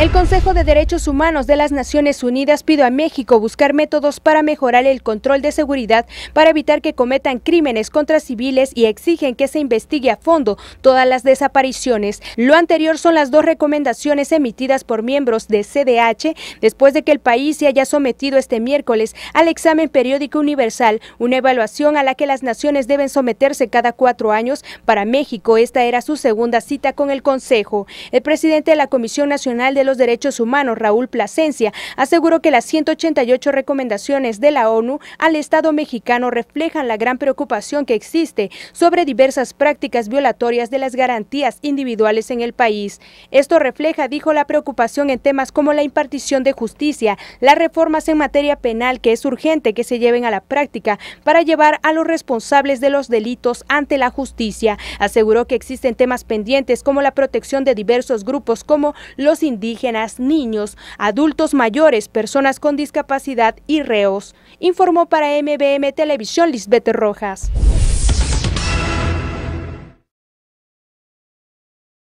El Consejo de Derechos Humanos de las Naciones Unidas pide a México buscar métodos para mejorar el control de seguridad para evitar que cometan crímenes contra civiles y exigen que se investigue a fondo todas las desapariciones. Lo anterior son las dos recomendaciones emitidas por miembros de CDH después de que el país se haya sometido este miércoles al examen periódico universal, una evaluación a la que las naciones deben someterse cada cuatro años. Para México esta era su segunda cita con el Consejo. El presidente de la Comisión Nacional de los Derechos Humanos, Raúl Plasencia, aseguró que las 188 recomendaciones de la ONU al Estado mexicano reflejan la gran preocupación que existe sobre diversas prácticas violatorias de las garantías individuales en el país. Esto refleja, dijo, la preocupación en temas como la impartición de justicia, las reformas en materia penal que es urgente que se lleven a la práctica para llevar a los responsables de los delitos ante la justicia. Aseguró que existen temas pendientes como la protección de diversos grupos como los indígenas, niños, adultos mayores, personas con discapacidad y reos, informó para MBM Televisión Lisbeth Rojas.